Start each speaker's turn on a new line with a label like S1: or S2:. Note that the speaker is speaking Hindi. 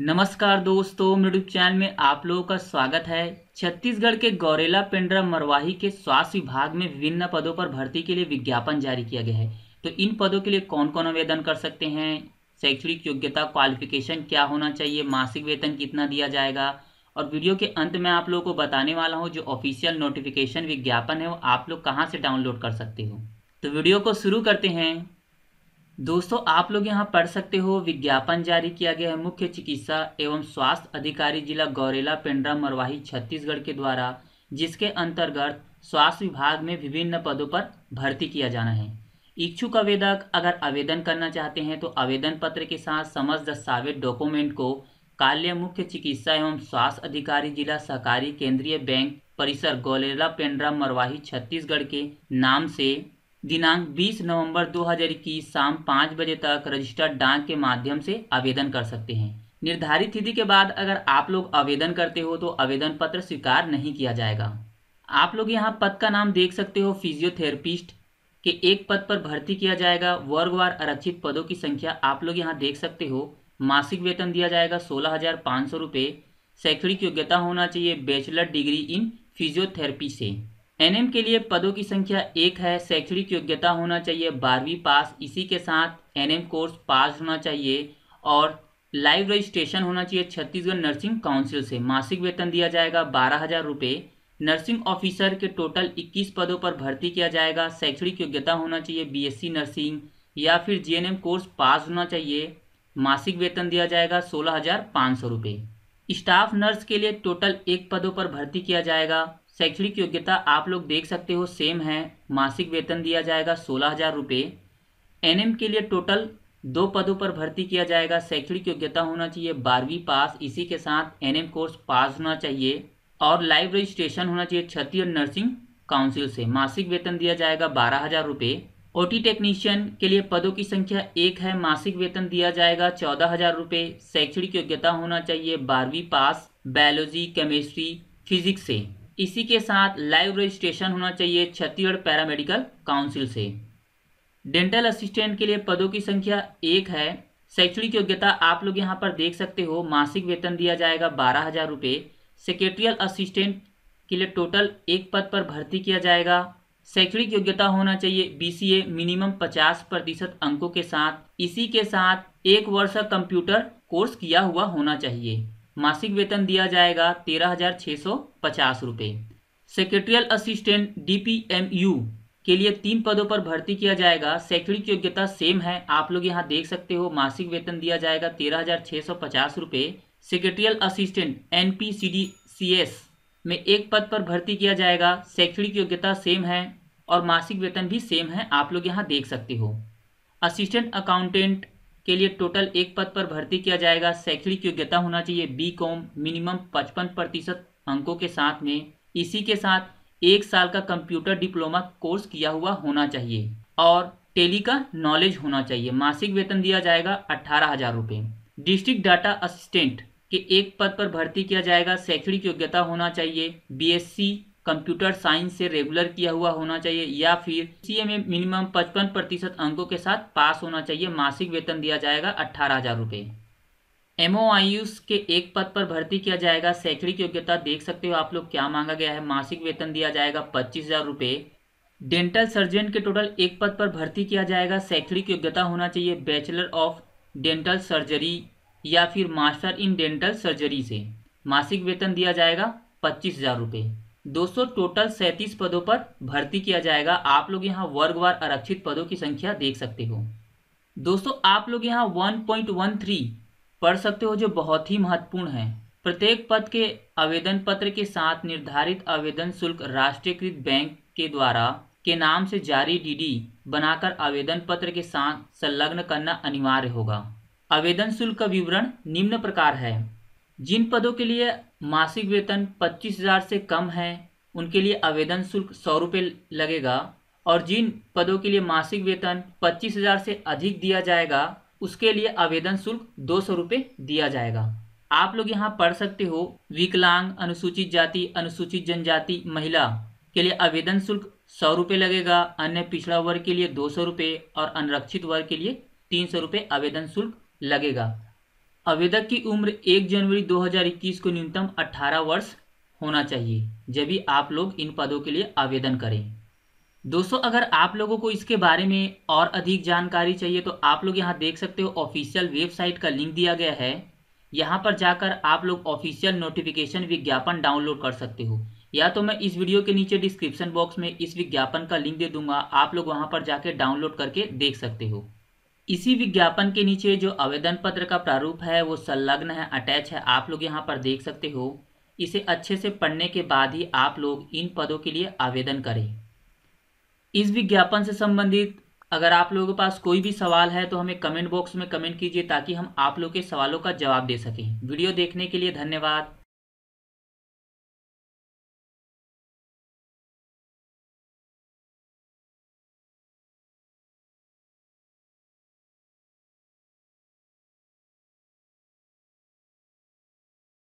S1: नमस्कार दोस्तों यूट्यूब चैनल में आप लोगों का स्वागत है छत्तीसगढ़ के गौरेला पेंड्रा मरवाही के स्वास्थ्य विभाग में विभिन्न पदों पर भर्ती के लिए विज्ञापन जारी किया गया है तो इन पदों के लिए कौन कौन आवेदन कर सकते हैं शैक्षणिक योग्यता क्वालिफिकेशन क्या होना चाहिए मासिक वेतन कितना दिया जाएगा और वीडियो के अंत में आप लोगों को बताने वाला हूँ जो ऑफिशियल नोटिफिकेशन विज्ञापन है वो आप लोग कहाँ से डाउनलोड कर सकते हो तो वीडियो को शुरू करते हैं दोस्तों आप लोग यहाँ पढ़ सकते हो विज्ञापन जारी किया गया है मुख्य चिकित्सा एवं स्वास्थ्य अधिकारी जिला गौरेला पेंड्रा मरवाही छत्तीसगढ़ के द्वारा जिसके अंतर्गत स्वास्थ्य विभाग में विभिन्न पदों पर भर्ती किया जाना है इच्छुक आवेदक अगर आवेदन करना चाहते हैं तो आवेदन पत्र के साथ समस्त दस्तावेज डॉक्यूमेंट को काल्य मुख्य चिकित्सा एवं स्वास्थ्य अधिकारी जिला सहकारी केंद्रीय बैंक परिसर गोलेला पेंड्रा मरवाही छत्तीसगढ़ के नाम से दिनांक 20 नवंबर 2021 शाम पाँच बजे तक रजिस्टर्ड डाक के माध्यम से आवेदन कर सकते हैं निर्धारित तिथि के बाद अगर आप लोग आवेदन करते हो तो आवेदन पत्र स्वीकार नहीं किया जाएगा आप लोग यहाँ पद का नाम देख सकते हो फिजियोथेरेपिस्ट के एक पद पर भर्ती किया जाएगा वर्गवार आरक्षित पदों की संख्या आप लोग यहाँ देख सकते हो मासिक वेतन दिया जाएगा सोलह हज़ार पाँच सौ रुपये शैक्षणिक योग्यता होना चाहिए बैचलर डिग्री इन फिजियोथेरेपी से एनएम के लिए पदों की संख्या एक है शैक्षणिक योग्यता होना चाहिए बारहवीं पास इसी के साथ एनएम कोर्स पास होना चाहिए और लाइव रजिस्ट्रेशन होना चाहिए छत्तीसगढ़ नर्सिंग काउंसिल से मासिक वेतन दिया जाएगा बारह हज़ार रुपये नर्सिंग ऑफिसर के टोटल 21 पदों पर भर्ती किया जाएगा शैक्षणिक योग्यता होना चाहिए बीएससी नर्सिंग या फिर जीएनएम कोर्स पास होना चाहिए मासिक वेतन दिया जाएगा सोलह हज़ार पाँच सौ रुपये स्टाफ नर्स के लिए टोटल एक पदों पर भर्ती किया जाएगा शैक्षणिक योग्यता आप लोग देख सकते हो सेम है मासिक वेतन दिया जाएगा सोलह हज़ार रुपये एन के लिए टोटल दो पदों पर भर्ती किया जाएगा शैक्षणिक योग्यता होना चाहिए बारहवीं पास इसी के साथ एन कोर्स पास होना चाहिए और लाइव रजिस्ट्रेशन होना चाहिए क्षत्रिय नर्सिंग काउंसिल से मासिक वेतन दिया जाएगा बारह हज़ार रुपये ओ टेक्नीशियन के लिए पदों की संख्या एक है मासिक वेतन दिया जाएगा चौदह हज़ार रुपये शैक्षणिक योग्यता होना चाहिए बारहवीं पास बायोलॉजी केमिस्ट्री फिजिक्स से इसी के साथ लाइव रजिस्ट्रेशन होना चाहिए छत्तीसगढ़ पैरामेडिकल काउंसिल से डेंटल असिस्टेंट के लिए पदों की संख्या एक है शैक्षणिक योग्यता आप लोग यहाँ पर देख सकते हो मासिक वेतन दिया जाएगा बारह हज़ार रुपये सेक्रेटरियल असिस्टेंट के लिए टोटल एक पद पर भर्ती किया जाएगा शैक्षणिक योग्यता होना चाहिए बी मिनिमम पचास प्रतिशत अंकों के साथ इसी के साथ एक वर्ष का कंप्यूटर कोर्स किया हुआ होना चाहिए मासिक वेतन दिया जाएगा तेरह हजार छः सौ पचास रुपये सेक्रेटरियल असिस्टेंट डीपीएमयू के लिए तीन पदों पर भर्ती किया जाएगा शैक्षणिक योग्यता सेम है आप लोग यहाँ देख सकते हो मासिक वेतन दिया जाएगा तेरह हजार छः सौ पचास रुपये secretarial assistant N P C D C S में एक पद पर भर्ती किया जाएगा शैक्षणिक योग्यता सेम है और मासिक वेतन भी सेम है आप लोग यहाँ देख सकते हो असिस्टेंट अकाउंटेंट के लिए टोटल एक पद पर भर्ती किया जाएगा शैक्षणिक योग्यता होना चाहिए बी कॉम मिनिमम पचपन प्रतिशत अंकों के साथ में इसी के साथ एक साल का कंप्यूटर डिप्लोमा कोर्स किया हुआ होना चाहिए और टेली का नॉलेज होना चाहिए मासिक वेतन दिया जाएगा अट्ठारह हजार रुपये डिस्ट्रिक्ट डाटा असिस्टेंट के एक पद पर भर्ती किया जाएगा शैक्षणिक योग्यता होना चाहिए बी कंप्यूटर साइंस से रेगुलर किया हुआ होना चाहिए या फिर सी में मिनिमम पचपन प्रतिशत अंकों के साथ पास होना चाहिए मासिक वेतन दिया जाएगा अट्ठारह हज़ार रुपये एम के एक पद पर भर्ती किया जाएगा शैक्षणिक योग्यता देख सकते हो आप लोग क्या मांगा गया है मासिक वेतन दिया जाएगा पच्चीस हज़ार रुपये डेंटल सर्जन के टोटल एक पद पर भर्ती किया जाएगा शैक्षणिक योग्यता होना चाहिए बैचलर ऑफ डेंटल सर्जरी या फिर मास्टर इन डेंटल सर्जरी से मासिक वेतन दिया जाएगा पच्चीस हज़ार रुपये दोस्तों टोटल सैतीस पदों पर भर्ती किया जाएगा आप लोग यहाँ वर्गवार आरक्षित पदों की संख्या देख सकते हो दोस्तों आप लोग यहाँ 1.13 पढ़ सकते हो जो बहुत ही महत्वपूर्ण है प्रत्येक पद के आवेदन पत्र के साथ निर्धारित आवेदन शुल्क राष्ट्रीयकृत बैंक के द्वारा के नाम से जारी डीडी बनाकर आवेदन पत्र के साथ संलग्न करना अनिवार्य होगा आवेदन शुल्क का विवरण निम्न प्रकार है जिन पदों के लिए मासिक वेतन 25,000 से कम है उनके लिए आवेदन शुल्क सौ रुपये लगेगा और जिन पदों के लिए मासिक वेतन 25,000 से अधिक दिया जाएगा उसके लिए आवेदन शुल्क दो सौ रुपये दिया जाएगा आप लोग यहाँ पढ़ सकते हो विकलांग अनुसूचित जाति अनुसूचित जनजाति महिला के लिए आवेदन शुल्क सौ रुपये लगेगा अन्य पिछड़ा वर्ग के लिए दो सौ रुपये और अनरक्षित वर्ग के लिए तीन सौ रुपये आवेदन शुल्क लगेगा आवेदक की उम्र 1 जनवरी 2021 को न्यूनतम 18 वर्ष होना चाहिए जब भी आप लोग इन पदों के लिए आवेदन करें दोस्तों अगर आप लोगों को इसके बारे में और अधिक जानकारी चाहिए तो आप लोग यहाँ देख सकते हो ऑफिशियल वेबसाइट का लिंक दिया गया है यहाँ पर जाकर आप लोग ऑफिशियल नोटिफिकेशन विज्ञापन डाउनलोड कर सकते हो या तो मैं इस वीडियो के नीचे डिस्क्रिप्शन बॉक्स में इस विज्ञापन का लिंक दे दूंगा आप लोग वहाँ पर जाके डाउनलोड करके देख सकते हो इसी विज्ञापन के नीचे जो आवेदन पत्र का प्रारूप है वो संलग्न है अटैच है आप लोग यहाँ पर देख सकते हो इसे अच्छे से पढ़ने के बाद ही आप लोग इन पदों के लिए आवेदन करें इस विज्ञापन से संबंधित अगर आप लोगों के पास कोई भी सवाल है तो हमें कमेंट बॉक्स में कमेंट कीजिए ताकि हम आप लोग के सवालों का जवाब दे सकें वीडियो देखने के लिए धन्यवाद